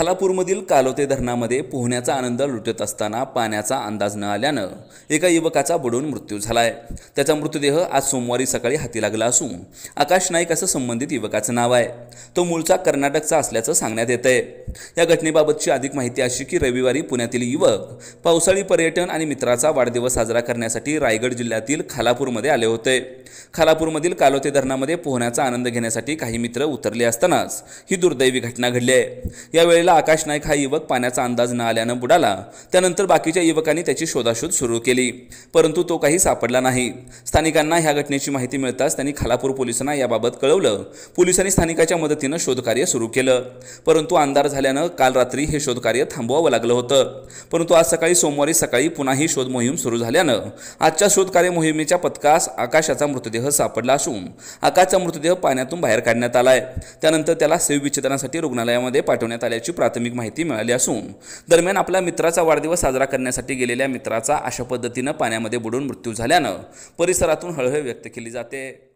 खालापूरमधील कालोते धरणामध्ये पोहण्याचा आनंद लुटत असताना पाण्याचा अंदाज न आल्यानं एका युवकाचा बुडून मृत्यू झाला आहे त्याचा मृतदेह आज सोमवारी सकाळी हाती लागला असून आकाश नाईक असं संबंधित युवकाचं नाव आहे तो मूळचा कर्नाटकचा असल्याचं सांगण्यात येत आहे या घटनेबाबतची अधिक माहिती अशी की रविवारी पुण्यातील युवक पावसाळी पर्यटन आणि मित्राचा वाढदिवस साजरा करण्यासाठी रायगड जिल्ह्यातील खालापूरमध्ये आले होते खालापूरमधील कालोते धरणामध्ये पोहण्याचा आनंद घेण्यासाठी काही मित्र उतरले असतानाच ही दुर्दैवी घटना घडली आहे यावेळेला आकाश नाईक हा युवक पाण्याचा अंदाज न आल्यानं बुडाला त्यानंतर बाकीच्या युवकांनी त्याची शोधाशोध सुरू केली परंतु तो काही सापडला नाही स्थानिकांना ह्या घटनेची माहिती मिळताच त्यांनी खालापूर पोलिसांना याबाबत कळवलं पोलिसांनी स्थानिकांच्या मदतीनं शोधकार्य सुरू केलं परंतु अंधार झाल्यानं काल रात्री हे शोधकार्य थांबवावं लागलं होतं परंतु आज सकाळी सोमवारी सकाळी पुन्हा ही शोध मोहीम सुरू झाल्यानं आजच्या शोधकार्य मोहिमेच्या पथकास आकाशाचा मृतदेह सापडला असून आकाशचा मृतदेह पाण्यातून बाहेर काढण्यात आलाय त्यानंतर त्याला विच्छेदनासाठी रुग्णालयामध्ये पाठवण्यात आल्याची असल्याची प्राथमिक माहिती मिळाली असून दरम्यान आपल्या मित्राचा वाढदिवस साजरा करण्यासाठी गेलेल्या मित्राचा अशा पद्धतीनं पाण्यामध्ये बुडून मृत्यू झाल्यानं परिसरातून हळहळ व्यक्त केली जाते